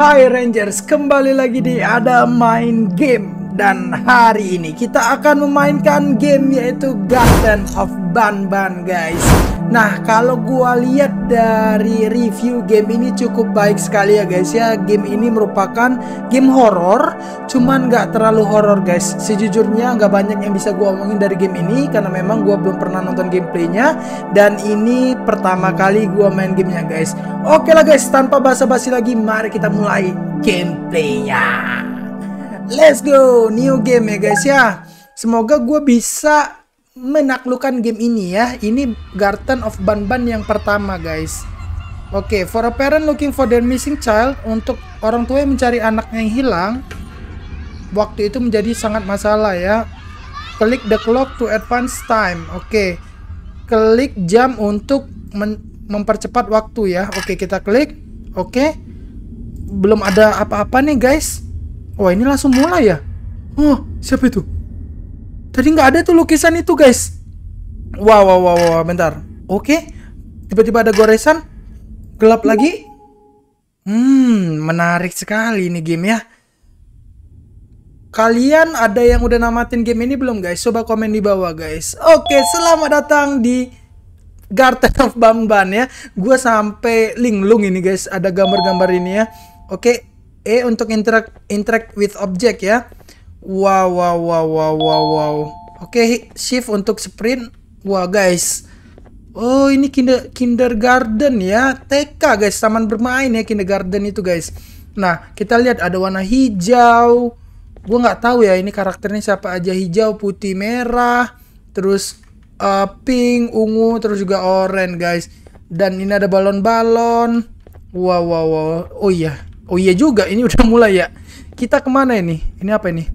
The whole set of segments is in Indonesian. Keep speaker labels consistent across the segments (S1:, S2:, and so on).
S1: Hai Rangers, kembali lagi di Ada Main Game dan hari ini kita akan memainkan game yaitu Garden of Banban guys Nah kalau gua lihat dari review game ini cukup baik sekali ya guys ya Game ini merupakan game horor Cuman gak terlalu horor guys Sejujurnya gak banyak yang bisa gua omongin dari game ini Karena memang gua belum pernah nonton gameplaynya Dan ini pertama kali gua main gamenya guys Oke lah guys tanpa basa-basi lagi mari kita mulai gameplaynya Let's go, new game ya guys ya. Semoga gue bisa menaklukkan game ini ya. Ini Garden of Banban yang pertama guys. Oke, okay, for a parent looking for their missing child, untuk orang tua yang mencari anaknya yang hilang, waktu itu menjadi sangat masalah ya. Klik the clock to advance time. Oke, okay. klik jam untuk mempercepat waktu ya. Oke, okay, kita klik. Oke, belum ada apa-apa nih guys Wah ini langsung mulai ya. Oh siapa itu? Tadi nggak ada tuh lukisan itu guys. Wah wah wah wah bentar. Oke. Tiba-tiba ada goresan. Gelap lagi. Hmm menarik sekali ini game ya. Kalian ada yang udah namatin game ini belum guys? Coba komen di bawah guys. Oke selamat datang di Garden of Bamban ya. Gue sampai linglung ini guys. Ada gambar-gambar ini ya. Oke, E untuk interact interact with object ya. Wow wow wow wow wow wow. Oke, okay, shift untuk sprint. Wah, guys. Oh, ini kinder kindergarten ya. TK, guys. Taman bermain ya kindergarten itu, guys. Nah, kita lihat ada warna hijau. gua nggak tahu ya ini karakternya siapa aja. Hijau, putih, merah, terus uh, pink, ungu, terus juga oranye, guys. Dan ini ada balon-balon. Wow, wow, wow. Oh iya, Oh iya juga, ini udah mulai ya. Kita kemana ini? Ini apa ini?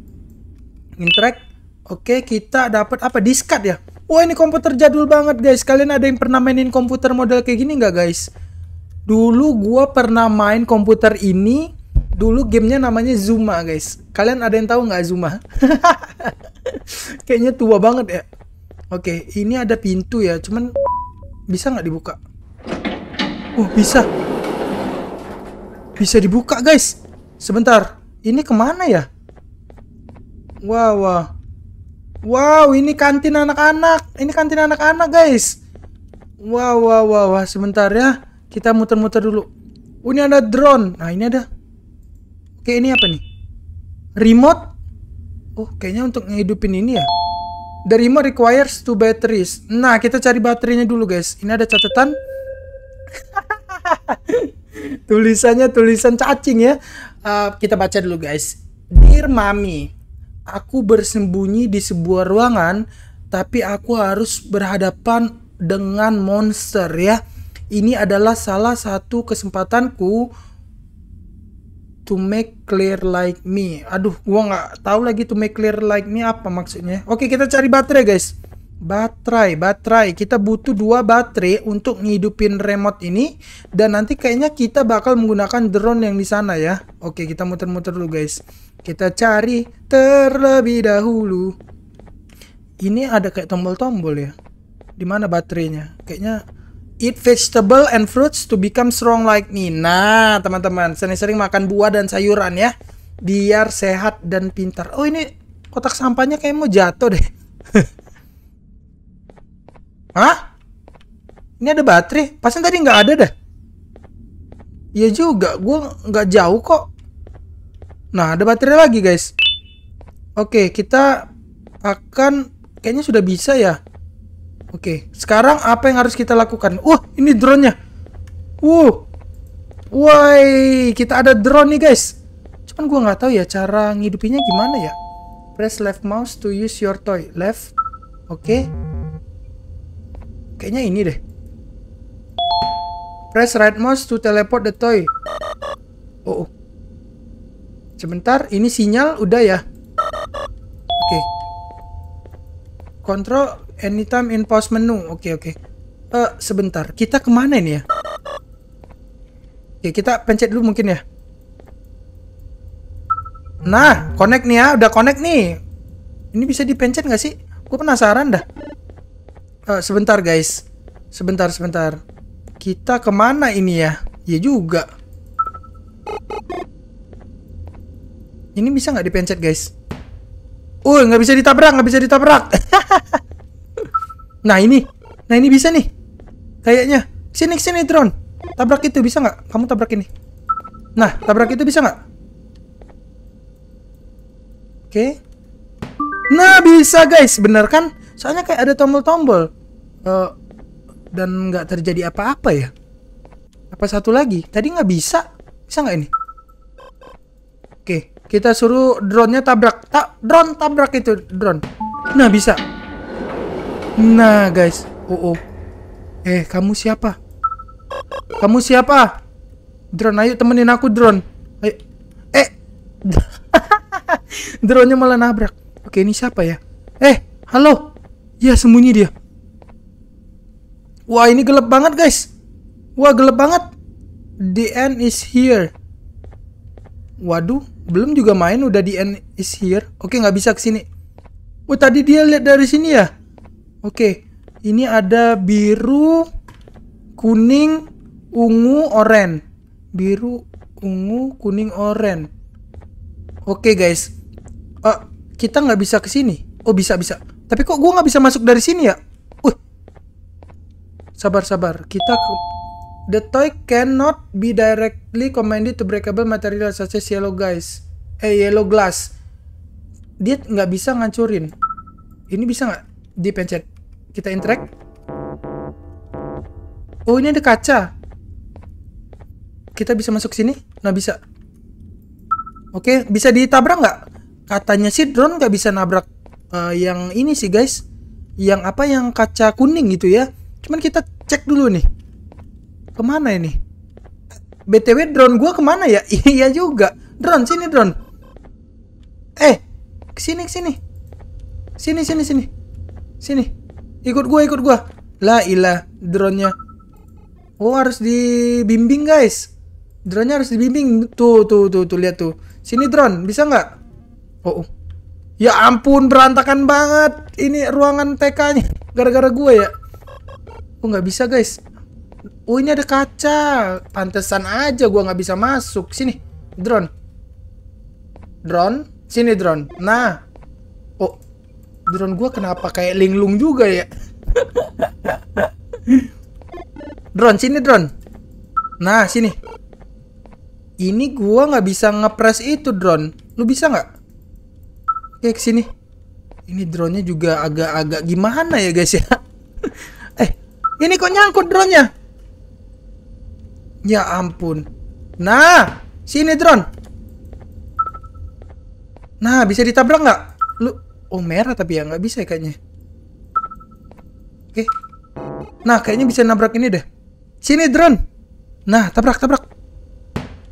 S1: Interact. Oke, kita dapat apa? Diskat ya? Wah ini komputer jadul banget guys. Kalian ada yang pernah mainin komputer model kayak gini nggak guys? Dulu gue pernah main komputer ini. Dulu gamenya namanya Zuma guys. Kalian ada yang tahu nggak Zuma? Kayaknya tua banget ya. Oke, ini ada pintu ya. Cuman bisa nggak dibuka? Oh bisa. Bisa dibuka guys. Sebentar. Ini kemana ya? Wow. Wow, wow ini kantin anak-anak. Ini kantin anak-anak guys. Wow, wow, wow, wow. Sebentar ya. Kita muter-muter dulu. Oh, ini ada drone. Nah, ini ada. Oke, ini apa nih? Remote? Oh, kayaknya untuk ngehidupin ini ya. The remote requires two batteries. Nah, kita cari baterainya dulu, guys. Ini ada catatan. Tulisannya tulisan cacing ya. Uh, kita baca dulu guys. Dear Mami, aku bersembunyi di sebuah ruangan tapi aku harus berhadapan dengan monster ya. Ini adalah salah satu kesempatanku to make clear like me. Aduh, gua nggak tahu lagi to make clear like me apa maksudnya. Oke, kita cari baterai guys. Baterai, baterai. Kita butuh dua baterai untuk ngidupin remote ini. Dan nanti kayaknya kita bakal menggunakan drone yang di sana ya. Oke, kita muter-muter dulu guys. Kita cari terlebih dahulu. Ini ada kayak tombol-tombol ya. Dimana baterainya? Kayaknya eat vegetable and fruits to become strong like me. Nah, teman-teman, sering-sering makan buah dan sayuran ya. Biar sehat dan pintar. Oh, ini kotak sampahnya kayak mau jatuh deh. Hah? Ini ada baterai? Pasan tadi nggak ada dah. Iya juga, gue nggak jauh kok. Nah, ada baterai lagi guys. Oke, kita akan kayaknya sudah bisa ya. Oke, sekarang apa yang harus kita lakukan? Wah, uh, ini drone-nya. Wuh. Woi, kita ada drone nih guys. Cuman gue nggak tahu ya cara ngidupinnya gimana ya. Press left mouse to use your toy. Left. Oke. Okay. Kayaknya ini deh. Press right mouse to teleport the toy. Oh, oh. Sebentar, ini sinyal udah ya. Oke. Okay. Control anytime in pause menu. Oke, okay, oke. Okay. Uh, eh, sebentar, kita kemana ini ya? Oke, okay, kita pencet dulu mungkin ya. Nah, connect nih ya. Udah connect nih. Ini bisa dipencet nggak sih? Gue penasaran dah. Uh, sebentar guys. Sebentar, sebentar. Kita kemana ini ya? Ya juga. Ini bisa nggak dipencet guys? Oh, nggak bisa ditabrak, nggak bisa ditabrak. nah ini, nah ini bisa nih. Kayaknya. Sini, sini drone. Tabrak itu bisa nggak? Kamu tabrak ini. Nah, tabrak itu bisa nggak? Oke. Okay. Nah, bisa guys, bener kan? Soalnya kayak ada tombol-tombol uh, dan nggak terjadi apa-apa ya apa satu lagi tadi nggak bisa bisa nggak ini oke kita suruh drone-nya tabrak tak drone tabrak itu drone nah bisa nah guys oh, oh. eh kamu siapa kamu siapa drone ayo temenin aku drone ayo eh drone-nya malah nabrak oke ini siapa ya eh halo ya sembunyi dia Wah ini gelap banget guys. Wah gelap banget. The end is here. Waduh, belum juga main udah the end is here. Oke nggak bisa kesini. Wah oh, tadi dia lihat dari sini ya. Oke, ini ada biru, kuning, ungu, oranye. Biru, ungu, kuning, oranye. Oke guys, uh, kita nggak bisa kesini. Oh bisa bisa. Tapi kok gue nggak bisa masuk dari sini ya? Sabar-sabar, kita ke... The toy cannot be directly commanded to breakable material such as yellow guys. Eh, yellow glass. Dia nggak bisa ngancurin. Ini bisa nggak dipencet? Kita interact. Oh, ini ada kaca. Kita bisa masuk sini? nggak bisa. Oke, okay. bisa ditabrak nggak? Katanya sih drone nggak bisa nabrak uh, yang ini sih guys. Yang apa yang kaca kuning gitu ya Cuman kita cek dulu nih. Kemana ini? BTW drone gua kemana ya? iya juga. Drone sini drone. Eh, kesini kesini. Sini sini sini. Sini. Ikut gua ikut gua. lah ilah drone-nya. Oh, harus dibimbing, guys. Drone-nya harus dibimbing. Tuh tuh tuh tuh lihat tuh. Sini drone, bisa nggak? Oh, oh. Ya ampun berantakan banget. Ini ruangan TK-nya gara-gara gue ya. Kok nggak bisa guys? Oh ini ada kaca. Pantesan aja gue nggak bisa masuk. Sini, drone. Drone, sini drone. Nah. Oh, drone gue kenapa kayak linglung juga ya? drone, sini drone. Nah, sini. Ini gue nggak bisa ngepres itu drone. Lu bisa nggak? Oke, sini. Ini drone-nya juga agak-agak gimana ya guys ya? Ini kok nyangkut drone-nya? Ya ampun. Nah, sini drone. Nah, bisa ditabrak nggak? Lu, oh merah tapi ya nggak bisa ya, kayaknya. Oke. Nah, kayaknya bisa nabrak ini deh. Sini drone. Nah, tabrak, tabrak.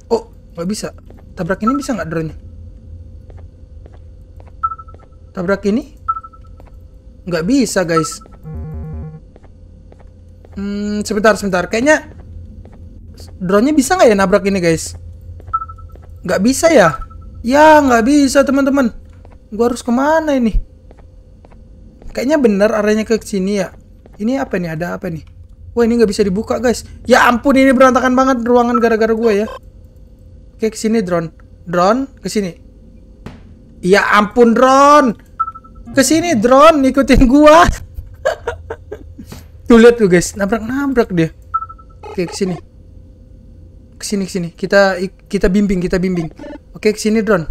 S1: Oh, nggak bisa. Tabrak ini bisa nggak drone? Tabrak ini? Nggak bisa, guys. Hmm, sebentar, sebentar. Kayaknya drone-nya bisa nggak ya nabrak ini, guys? Nggak bisa ya? Ya, nggak bisa, teman-teman. gue harus kemana ini? Kayaknya bener arahnya ke sini ya. Ini apa nih? Ada apa nih? Wah, ini nggak bisa dibuka, guys. Ya ampun, ini berantakan banget ruangan gara-gara gue ya. Oke, ke sini drone. Drone, ke sini. Ya ampun, drone. Ke sini drone, ikutin gua. Tuh lihat tuh guys, nabrak-nabrak dia. Oke, ke ke sini, sini ke sini. Kita kita bimbing, kita bimbing. Oke, ke sini drone.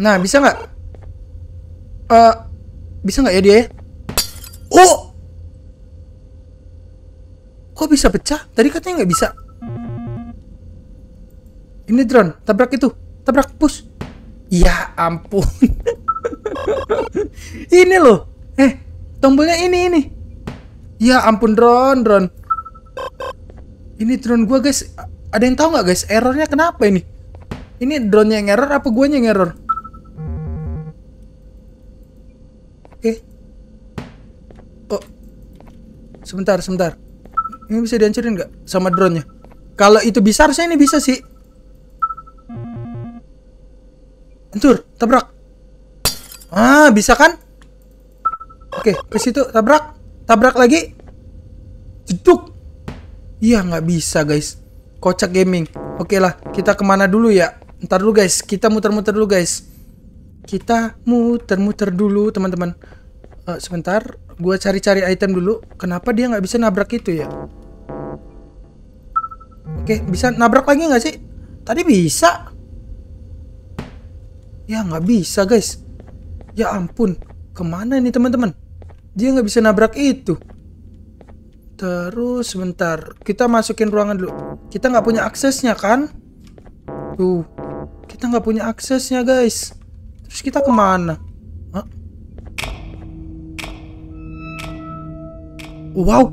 S1: Nah, bisa nggak? Uh, bisa nggak ya dia ya? Oh! Kok bisa pecah? Tadi katanya nggak bisa. Ini drone, tabrak itu. Tabrak, push. Ya ampun. ini loh. Eh, tombolnya ini, ini. Ya ampun drone, drone. Ini drone gue guys. Ada yang tahu nggak guys? Errornya kenapa ini? Ini drone yang error apa guanya yang error? Oke. Eh. Okay. Oh. Sebentar, sebentar. Ini bisa dihancurin nggak sama drone-nya? Kalau itu bisa harusnya ini bisa sih. Hancur, tabrak. Ah, bisa kan? Oke, okay, ke situ tabrak tabrak lagi jeduk iya nggak bisa guys kocak gaming oke lah kita kemana dulu ya ntar dulu guys kita muter-muter dulu guys kita muter-muter dulu teman-teman uh, sebentar gua cari-cari item dulu kenapa dia nggak bisa nabrak itu ya oke bisa nabrak lagi nggak sih tadi bisa ya nggak bisa guys ya ampun kemana ini teman-teman dia nggak bisa nabrak itu. Terus sebentar, kita masukin ruangan dulu. Kita nggak punya aksesnya kan? Tuh, kita nggak punya aksesnya guys. Terus kita kemana? Hah? Wow.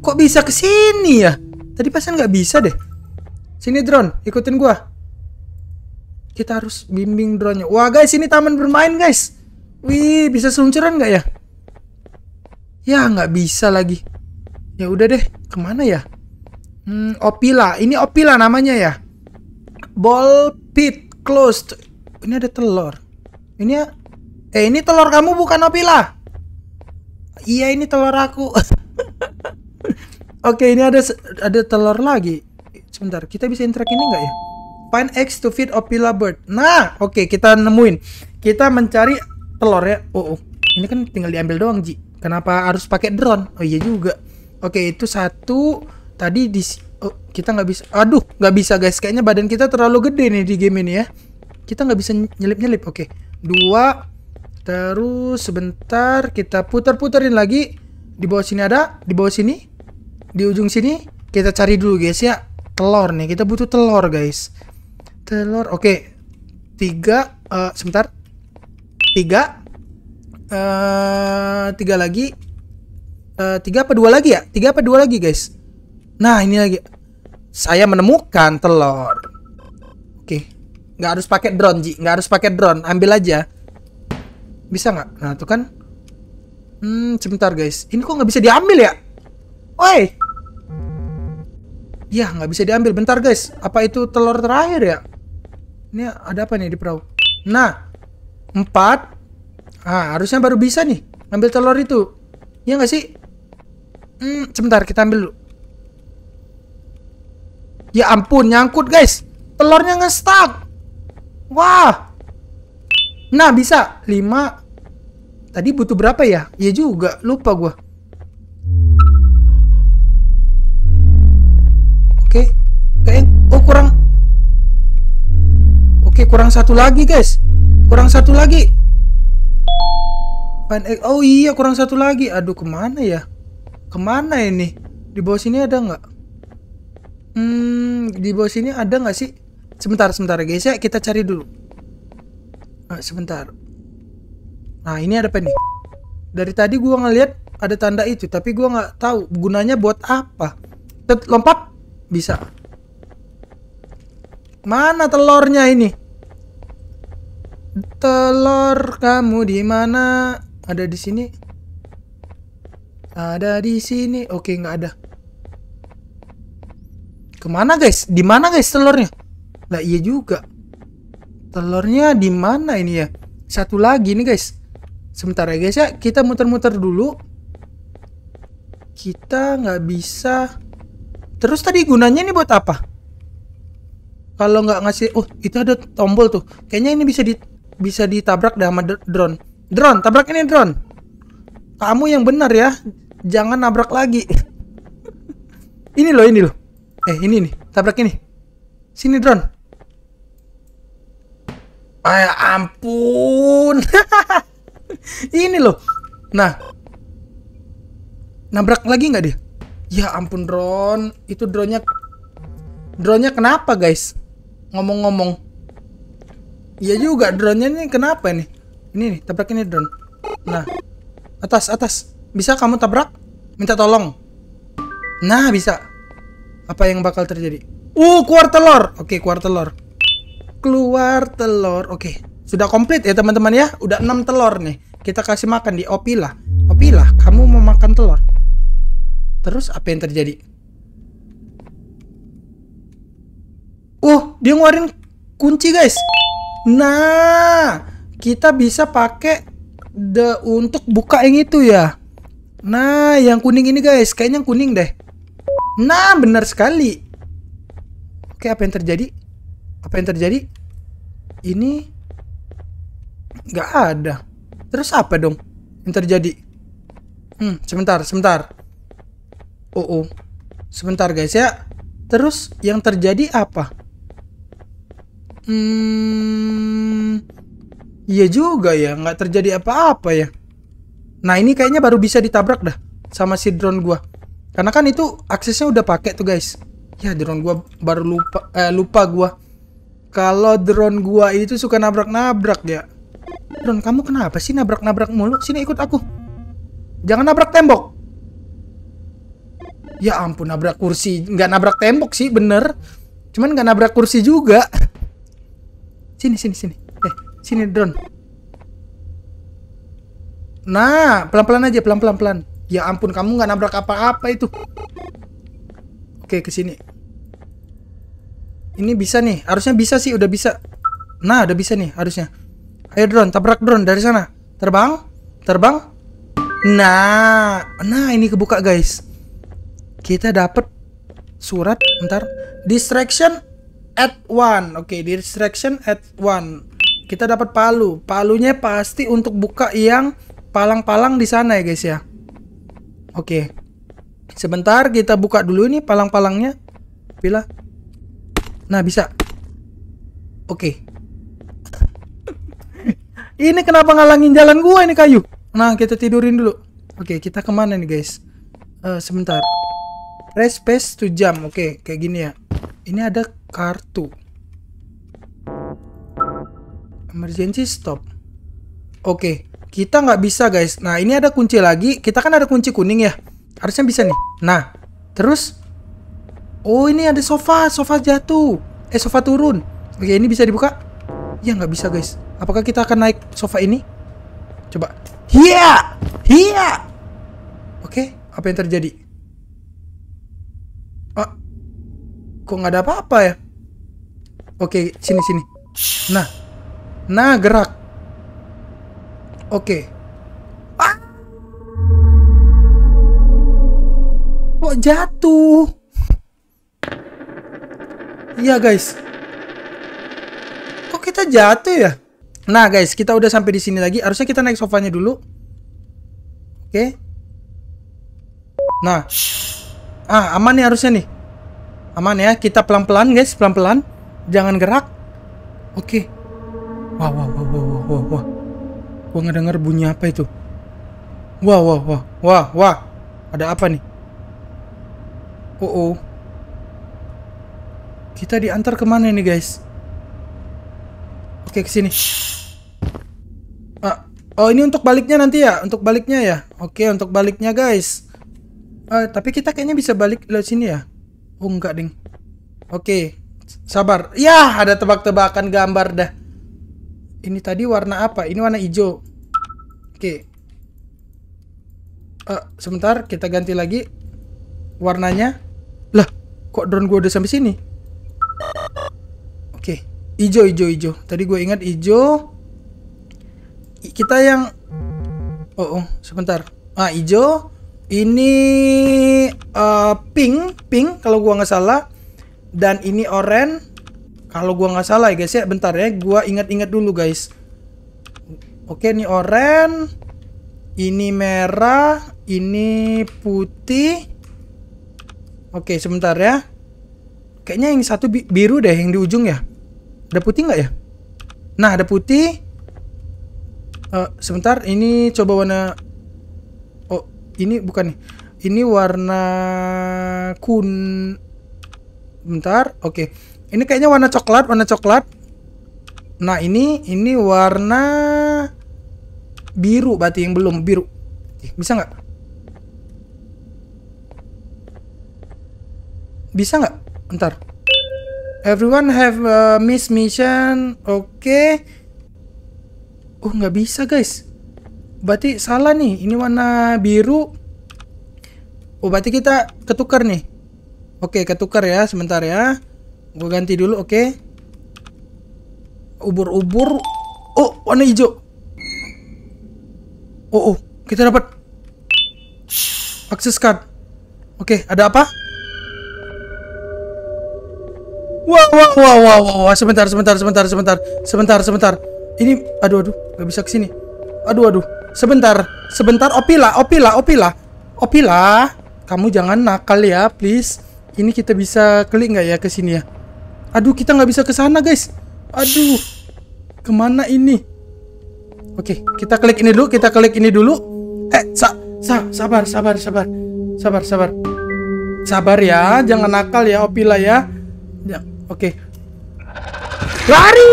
S1: Kok bisa kesini ya? Tadi pasan nggak bisa deh. Sini drone, ikutin gua. Kita harus bimbing drone-nya. Wah guys, ini taman bermain guys. Wih, bisa seluncuran nggak ya? Ya nggak bisa lagi. Ya udah deh, kemana ya? Hmm, Opila. Ini Opila namanya ya. Ball pit closed. Ini ada telur. Ini ya. Eh, ini telur kamu bukan Opila. Iya, ini telur aku. Oke, ini ada ada telur lagi. Sebentar, kita bisa interak ini nggak ya? Find eggs to feed opila bird. Nah, oke okay, kita nemuin. Kita mencari telur ya. Oh, oh, ini kan tinggal diambil doang Ji. Kenapa harus pakai drone? Oh iya juga. Oke okay, itu satu. Tadi di oh, kita nggak bisa. Aduh nggak bisa guys. Kayaknya badan kita terlalu gede nih di game ini ya. Kita nggak bisa nyelip nyelip. Oke okay. dua. Terus sebentar kita putar-putarin lagi. Di bawah sini ada, di bawah sini, di ujung sini kita cari dulu guys ya telur nih. Kita butuh telur guys telur. Oke. Okay. Tiga. Uh, sebentar. Tiga. Uh, tiga lagi. Uh, tiga apa dua lagi ya? Tiga apa dua lagi guys? Nah ini lagi. Saya menemukan telur. Oke. Okay. Nggak harus pakai drone Ji. Nggak harus pakai drone. Ambil aja. Bisa nggak? Nah itu kan. Hmm sebentar guys. Ini kok nggak bisa diambil ya? Woi. Ya nggak bisa diambil. Bentar guys. Apa itu telur terakhir ya? Ini ada apa nih di perahu? Nah, empat. Ah, harusnya baru bisa nih ngambil telur itu. Ya nggak sih? Hmm, sebentar kita ambil dulu. Ya ampun, nyangkut guys. Telurnya ngestak. Wah. Nah, bisa. Lima. Tadi butuh berapa ya? Iya juga, lupa gua. Oke. Okay. Kayak oh kurang Oke, kurang satu lagi, guys. Kurang satu lagi. Oh iya, kurang satu lagi. Aduh, kemana ya? Kemana ini? Di bawah sini ada nggak? Hmm, di bawah sini ada nggak sih? Sebentar, sebentar, ya, guys ya. Kita cari dulu. Nah, sebentar. Nah, ini ada apa nih? Dari tadi gua ngeliat ada tanda itu, tapi gua nggak tahu gunanya buat apa. Lompat bisa. Mana telurnya ini? Telur kamu di mana? Ada di sini? Ada di sini. Oke, nggak ada. Kemana guys? Di mana guys telurnya? Lah iya juga. Telurnya di mana ini ya? Satu lagi nih guys. Sebentar ya guys ya. Kita muter-muter dulu. Kita nggak bisa. Terus tadi gunanya ini buat apa? kalau nggak ngasih uh itu ada tombol tuh kayaknya ini bisa di bisa ditabrak dah sama drone drone tabrak ini drone kamu yang benar ya jangan nabrak lagi ini loh ini loh eh ini nih tabrak ini sini drone ay ampun ini loh nah nabrak lagi nggak dia ya ampun drone itu drone nya drone nya kenapa guys ngomong-ngomong iya juga drone-nya ini kenapa nih ini nih tabrak ini drone nah atas atas bisa kamu tabrak minta tolong nah bisa apa yang bakal terjadi uh keluar telur oke okay, keluar telur keluar telur oke sudah komplit ya teman-teman ya udah 6 telur nih kita kasih makan di opilah, opilah, kamu mau makan telur terus apa yang terjadi Uh, dia ngeluarin kunci, guys. Nah, kita bisa pakai the untuk buka yang itu ya. Nah, yang kuning ini, guys. Kayaknya yang kuning deh. Nah, benar sekali. Oke, apa yang terjadi? Apa yang terjadi? Ini nggak ada. Terus apa dong yang terjadi? Hmm, sebentar, sebentar. Oh, oh. Sebentar, guys ya. Terus yang terjadi apa? Hmm, iya juga ya, nggak terjadi apa-apa ya. Nah ini kayaknya baru bisa ditabrak dah sama si drone gua. Karena kan itu aksesnya udah pakai tuh guys. Ya drone gua baru lupa eh, lupa gua. Kalau drone gua itu suka nabrak-nabrak ya. Drone kamu kenapa sih nabrak-nabrak mulu? Sini ikut aku. Jangan nabrak tembok. Ya ampun nabrak kursi, nggak nabrak tembok sih bener. Cuman nggak nabrak kursi juga. Sini, sini, sini. Eh, sini drone. Nah, pelan-pelan aja, pelan-pelan, pelan. Ya ampun, kamu nggak nabrak apa-apa itu. Oke, ke sini. Ini bisa nih, harusnya bisa sih, udah bisa. Nah, udah bisa nih, harusnya. Ayo drone, tabrak drone dari sana. Terbang, terbang. Nah, nah ini kebuka guys. Kita dapat surat, ntar distraction at one. Oke, okay, distraction at one. Kita dapat palu. Palunya pasti untuk buka yang palang-palang di sana ya guys ya. Oke. Okay. Sebentar kita buka dulu ini palang-palangnya. Bila. Nah, bisa. Oke. Okay. ini kenapa ngalangin jalan gua ini kayu? Nah, kita tidurin dulu. Oke, okay, kita kemana nih guys? Uh, sebentar. Press space to jam. Oke, okay, kayak gini ya ini ada kartu. Emergency stop. Oke, kita nggak bisa guys. Nah, ini ada kunci lagi. Kita kan ada kunci kuning ya. Harusnya bisa nih. Nah, terus. Oh, ini ada sofa. Sofa jatuh. Eh, sofa turun. Oke, ini bisa dibuka? Ya, nggak bisa guys. Apakah kita akan naik sofa ini? Coba. Iya, iya. Oke, apa yang terjadi? Ah kok nggak ada apa-apa ya oke sini sini nah nah gerak oke ah kok jatuh iya guys kok kita jatuh ya nah guys kita udah sampai di sini lagi harusnya kita naik sofanya dulu oke nah ah aman nih harusnya nih Aman ya, kita pelan-pelan guys, pelan-pelan. Jangan gerak. Oke. Okay. Wah, wah, wah, wah, wah, wah, wah. Gua ngedenger bunyi apa itu? Wah, wah, wah, wah, wah. Ada apa nih? Oh, oh. Kita diantar kemana nih guys? Oke, okay, kesini. Ah, oh ini untuk baliknya nanti ya, untuk baliknya ya. Oke, untuk baliknya guys. Uh, tapi kita kayaknya bisa balik lewat sini ya. Oh enggak ding. Oke, sabar. Ya, ada tebak-tebakan gambar dah. Ini tadi warna apa? Ini warna hijau. Oke. Uh, sebentar, kita ganti lagi warnanya. Lah, kok drone gue udah sampai sini? Oke, hijau, hijau, hijau. Tadi gue ingat hijau. Kita yang, oh, oh sebentar. Ah, hijau. Ini uh, pink, pink kalau gua nggak salah. Dan ini orange. Kalau gua nggak salah ya guys ya, bentar ya, gua ingat-ingat dulu guys. Oke, ini orange. Ini merah, ini putih. Oke, sebentar ya. Kayaknya yang satu bi biru deh yang di ujung ya. Ada putih nggak ya? Nah, ada putih. Uh, sebentar, ini coba warna ini bukan nih ini warna kun bentar oke okay. ini kayaknya warna coklat warna coklat nah ini ini warna biru berarti yang belum biru bisa nggak bisa nggak bentar everyone have a miss mission oke okay. oh uh, nggak bisa guys berarti salah nih ini warna biru oh berarti kita ketukar nih oke ketukar ya sebentar ya gue ganti dulu oke ubur-ubur oh warna hijau oh oh kita dapat akses card oke ada apa Wah, wah, wah, wah, wah, sebentar, sebentar, sebentar, sebentar, sebentar, sebentar. Ini, aduh, aduh, nggak bisa kesini. Aduh, aduh. Sebentar. Sebentar. Opila, Opila, Opila. Opila. Kamu jangan nakal ya, please. Ini kita bisa klik nggak ya ke sini ya? Aduh, kita nggak bisa ke sana, guys. Aduh. Kemana ini? Oke, kita klik ini dulu. Kita klik ini dulu. Eh, sa sa sabar, sabar, sabar. Sabar, sabar. Sabar ya. Jangan nakal ya, Opila ya. ya Oke. Lari!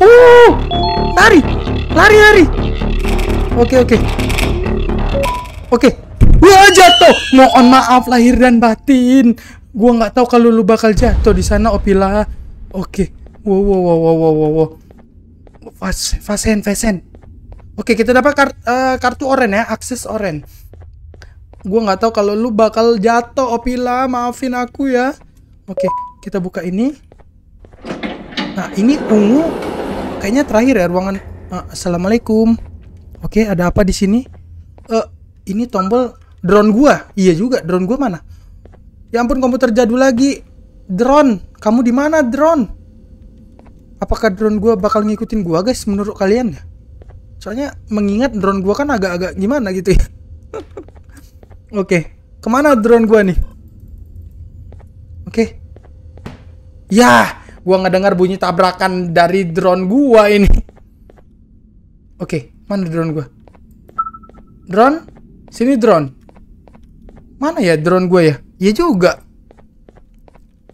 S1: Uh! Lari! lari lari oke oke oke wah jatuh mohon maaf lahir dan batin gua nggak tahu kalau lu bakal jatuh di sana opila oke wow wow wow wow wow wow Fas, fasen fasen oke kita dapat kart, uh, eh, kartu oranye. ya akses oranye. gua nggak tahu kalau lu bakal jatuh opila maafin aku ya oke kita buka ini nah ini ungu kayaknya terakhir ya ruangan Ah, assalamualaikum. Oke, ada apa di sini? Uh, ini tombol drone gua. Iya juga, drone gua mana? Ya ampun, komputer jadul lagi. Drone, kamu di mana drone? Apakah drone gua bakal ngikutin gua, guys? Menurut kalian ya? Soalnya mengingat drone gua kan agak-agak gimana gitu ya. Oke, kemana drone gua nih? Oke. Ya, gua ngedengar bunyi tabrakan dari drone gua ini. Oke, mana drone gue? Drone? Sini drone. Mana ya drone gue ya? Iya juga.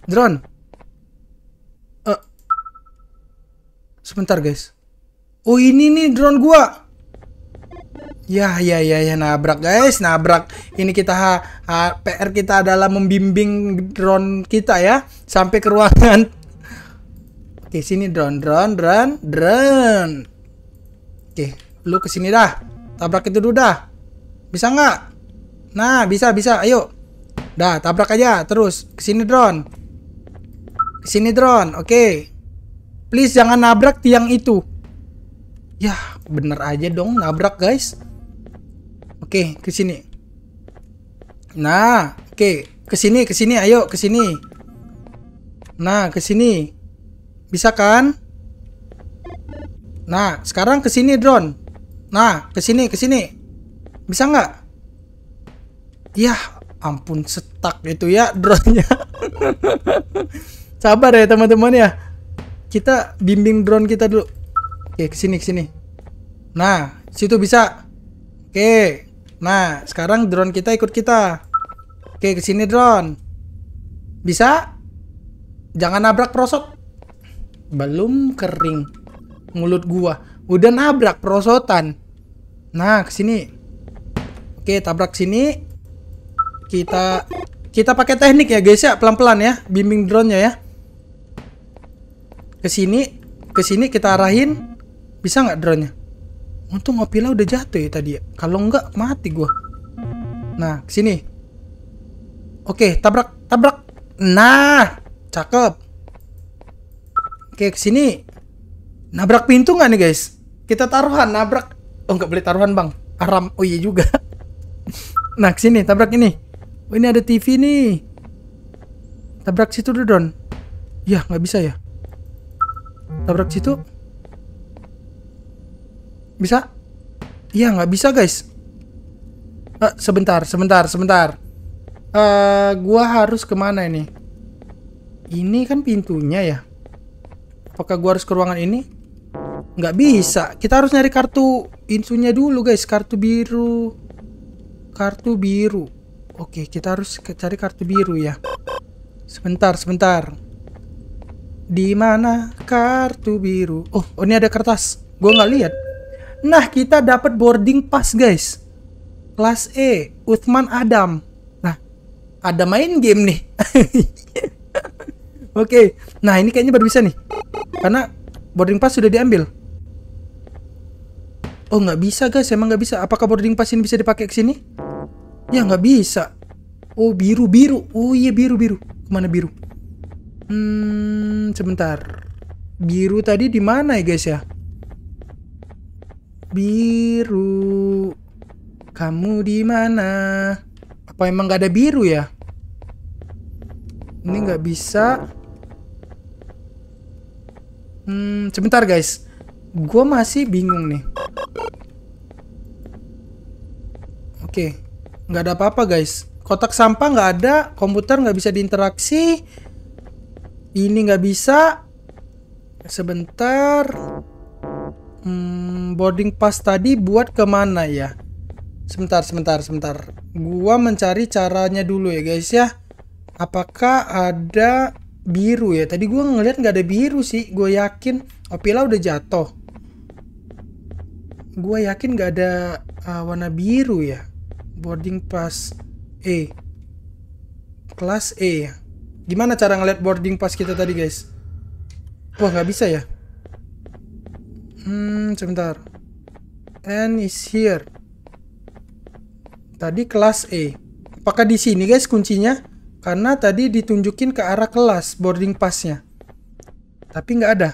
S1: Drone. Uh. Sebentar guys. Oh ini nih drone gue. Ya, ya, ya, ya, nabrak guys, nabrak. Ini kita ha, ha, PR kita adalah membimbing drone kita ya sampai ke ruangan. Oke, sini drone, drone, drone, drone. Oke, lu kesini dah. Tabrak itu dulu dah. Bisa nggak? Nah, bisa, bisa. Ayo. Dah, tabrak aja. Terus, kesini drone. Kesini drone. Oke. Please jangan nabrak tiang itu. Yah, bener aja dong nabrak, guys. Oke, kesini. Nah, oke. Kesini, kesini. Ayo, kesini. Nah, kesini. Bisa kan? Nah, sekarang ke sini drone. Nah, ke sini, ke sini. Bisa nggak? Ya, ampun setak itu ya drone-nya. Sabar ya teman-teman ya. Kita bimbing drone kita dulu. Oke, ke sini, ke sini. Nah, situ bisa. Oke. Nah, sekarang drone kita ikut kita. Oke, ke sini drone. Bisa? Jangan nabrak prosot. Belum kering mulut gua udah nabrak perosotan nah kesini oke tabrak sini kita kita pakai teknik ya guys ya pelan-pelan ya bimbing drone-nya ya kesini kesini kita arahin bisa nggak drone-nya untung ngopila udah jatuh ya tadi ya kalau nggak mati gua nah kesini oke tabrak tabrak nah cakep oke kesini Nabrak pintu nggak nih guys? Kita taruhan nabrak. Oh nggak boleh taruhan bang. Aram, Oh iya juga. nah sini tabrak ini. Oh, ini ada TV nih. Tabrak situ dulu Don. Ya nggak bisa ya. Tabrak situ. Bisa? Iya nggak bisa guys. Uh, sebentar, sebentar, sebentar. Uh, gua harus kemana ini? Ini kan pintunya ya. Apakah gua harus ke ruangan ini? Nggak bisa. Kita harus nyari kartu insunya dulu, guys. Kartu biru. Kartu biru. Oke, kita harus cari kartu biru ya. Sebentar, sebentar. Di mana kartu biru? Oh, oh ini ada kertas. Gue nggak lihat. Nah, kita dapat boarding pass, guys. Kelas E, Uthman Adam. Nah, ada main game nih. Oke, okay. nah ini kayaknya baru bisa nih. Karena boarding pass sudah diambil. Oh nggak bisa guys, emang nggak bisa. Apakah boarding pass ini bisa dipakai ke sini? Ya nggak bisa. Oh biru biru. Oh iya biru biru. Kemana biru? Hmm sebentar. Biru tadi di mana ya guys ya? Biru. Kamu di mana? Apa emang nggak ada biru ya? Ini nggak bisa. Hmm sebentar guys. Gue masih bingung nih. Oke, nggak ada apa-apa guys. Kotak sampah nggak ada, komputer nggak bisa diinteraksi. Ini nggak bisa. Sebentar. Hmm, boarding pass tadi buat kemana ya? Sebentar, sebentar, sebentar. Gua mencari caranya dulu ya guys ya. Apakah ada biru ya? Tadi gua ngeliat nggak ada biru sih. Gue yakin Opila udah jatuh gue yakin nggak ada uh, warna biru ya boarding pass E kelas E ya gimana cara ngeliat boarding pass kita tadi guys wah nggak bisa ya hmm sebentar N is here tadi kelas E apakah di sini guys kuncinya karena tadi ditunjukin ke arah kelas boarding passnya tapi nggak ada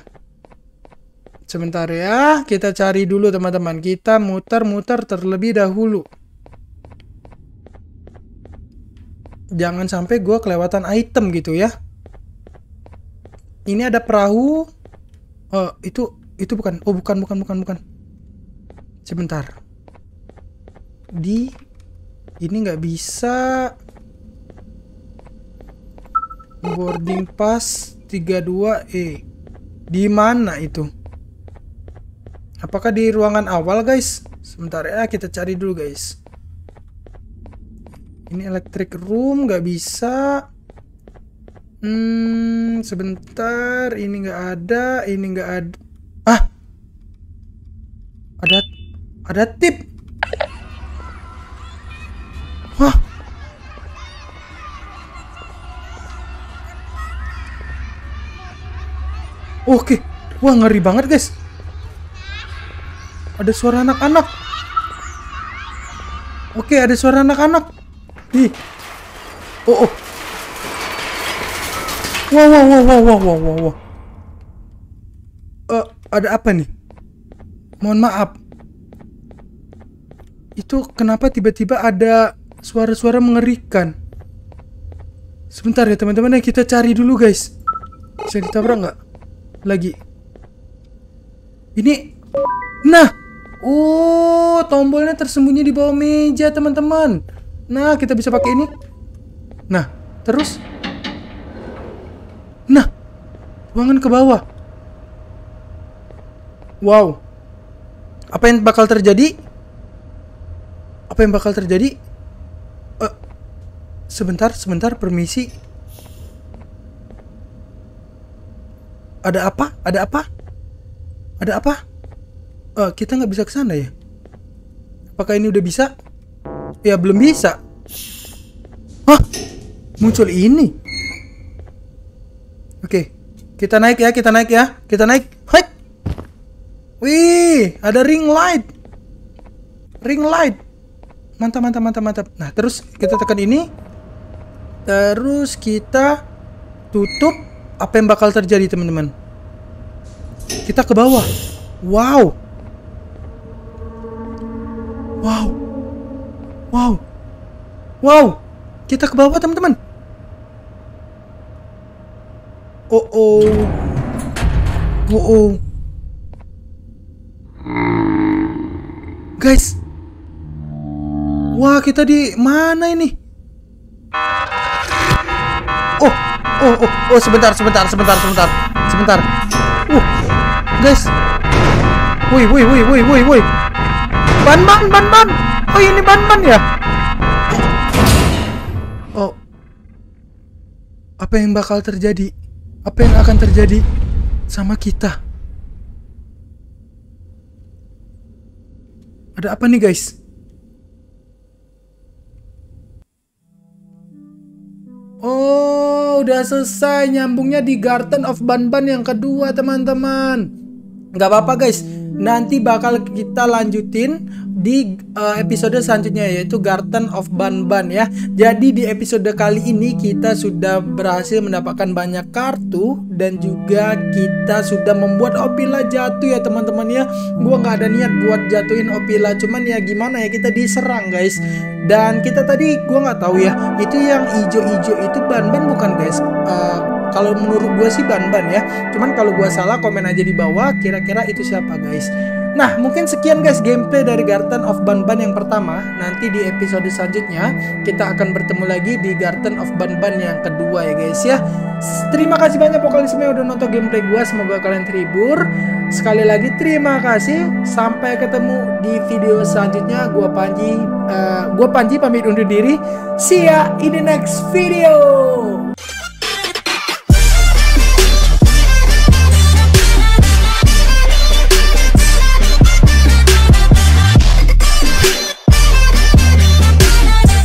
S1: sebentar ya kita cari dulu teman-teman kita muter-muter terlebih dahulu jangan sampai gue kelewatan item gitu ya ini ada perahu oh, itu itu bukan oh bukan bukan bukan bukan sebentar di ini nggak bisa boarding pass 32 e di mana itu apakah di ruangan awal guys sebentar ya kita cari dulu guys ini electric room nggak bisa. Hmm, sebentar. Ini nggak ada. Ini nggak ada. Ah, ada ada tip. Wah. Oke, wah ngeri banget guys. Ada suara anak-anak. Oke, ada suara anak-anak. Ih. Oh, oh. Wow, wow, wow, wow, wow, wow, wow, Uh, ada apa nih? Mohon maaf. Itu kenapa tiba-tiba ada suara-suara mengerikan? Sebentar ya teman-teman ya, kita cari dulu guys. saya ditabrak nggak? Lagi. Ini. Nah. Oh, tombolnya tersembunyi di bawah meja teman-teman. Nah, kita bisa pakai ini. Nah, terus. Nah, ruangan ke bawah. Wow. Apa yang bakal terjadi? Apa yang bakal terjadi? Uh, sebentar, sebentar, permisi. Ada apa? Ada apa? Ada apa? Uh, kita nggak bisa ke sana ya? Apakah ini udah bisa? ya belum bisa Hah? muncul ini oke kita naik ya kita naik ya kita naik Hai. wih ada ring light ring light mantap mantap mantap mantap nah terus kita tekan ini terus kita tutup apa yang bakal terjadi teman-teman kita ke bawah wow wow Wow. Wow. Kita ke bawah, teman-teman. Oh oh. Oh oh. Guys. Wah, kita di mana ini? Oh, oh, oh, oh, sebentar, sebentar, sebentar, sebentar, sebentar. Uh, guys. Woi, woi, woi, woi, woi, woi. Ban, ban, ban, ban. Oh ini Batman ya? Oh. Apa yang bakal terjadi? Apa yang akan terjadi sama kita? Ada apa nih guys? Oh, udah selesai nyambungnya di Garden of Banban yang kedua, teman-teman. Gak apa-apa guys, nanti bakal kita lanjutin di uh, episode selanjutnya yaitu Garden of Banban ya. Jadi di episode kali ini kita sudah berhasil mendapatkan banyak kartu dan juga kita sudah membuat Opila jatuh ya teman-teman ya. Gua nggak ada niat buat jatuhin Opila, cuman ya gimana ya kita diserang guys. Dan kita tadi gua nggak tahu ya, itu yang ijo-ijo itu banban bukan guys. Uh, kalau menurut gue sih ban-ban ya cuman kalau gue salah komen aja di bawah kira-kira itu siapa guys Nah, mungkin sekian guys gameplay dari Garden of Banban yang pertama. Nanti di episode selanjutnya kita akan bertemu lagi di Garden of Banban yang kedua ya guys ya. Terima kasih banyak pokoknya semua udah nonton gameplay gue. Semoga kalian terhibur. Sekali lagi terima kasih. Sampai ketemu di video selanjutnya. gue Panji, uh, gua Panji pamit undur diri. See ya in the next video.